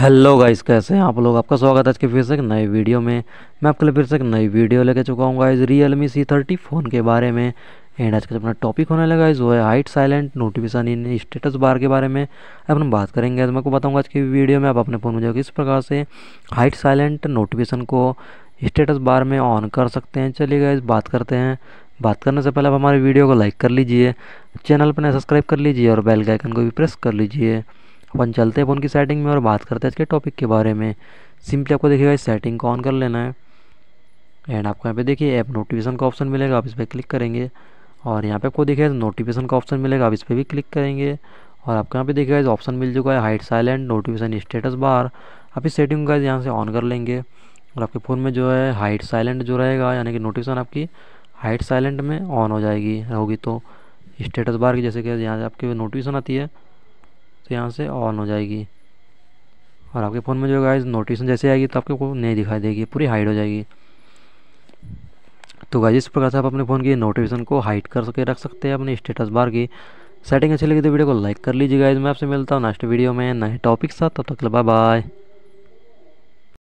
hello guys कैसे हैं आप लोग आपका स्वागत है आज के फिर से एक नए वीडियो में मैं आपके लिए फिर से एक नई वीडियो लेके चुका हूँ guys Realme C thirty phone के बारे में एंड आज का अपना टॉपिक होने लगा इस वो है hide silent notification in status bar के बारे में अपन बात करेंगे आज मैं आपको बताऊँगा आज की वीडियो में आप अपने फ़ोन में जो किस प्रकार से हाइट साइलेंट नोटिफिकेशन को स्टेटस बार में ऑन कर सकते हैं चलिए गाइस बात करते हैं बात करने से पहले आप हमारे वीडियो को लाइक कर लीजिए चैनल पर सब्सक्राइब कर लीजिए और बेल के आइकन को भी प्रेस कर लीजिए अपन चलते हैं फोन की सेटिंग में और बात करते हैं इसके टॉपिक के बारे में सिंपली आपको देखिएगा सेटिंग को ऑन कर लेना है एंड आपको यहाँ पे देखिए ऐप नोटिफिकेशन का ऑप्शन मिलेगा आप इस पर क्लिक करेंगे और यहाँ पे आपको देखिए नोटिफिकेशन का ऑप्शन मिलेगा आप इस पर भी क्लिक करेंगे और आपको यहाँ पे देखिएगा इस ऑप्शन मिल चुका है hide silent notification status bar आप इस सेटिंग का यहाँ से ऑन कर लेंगे और आपके फ़ोन में जो है हाइट साइलेंट जो रहेगा यानी कि नोटिफिकेशन आपकी हाइट साइलेंट में ऑन हो जाएगी होगी तो स्टेटस बार की जैसे कि यहाँ से आपकी नोटिफिकेशन आती है तो यहाँ से ऑन हो जाएगी और आपके फ़ोन में जो गाइस नोटिफिकेशन जैसे आएगी तो को नहीं दिखाई देगी पूरी हाइड हो जाएगी तो गाइस इस प्रकार से आप अपने फ़ोन की नोटिफिकेशन को हाइड कर सके रख सकते हैं अपने स्टेटस बार की सेटिंग अच्छी लगी तो वीडियो को लाइक कर लीजिए गाइस मैं आपसे मिलता हूँ नेक्स्ट वीडियो में नए टॉपिक साथ तब तक बाय बाय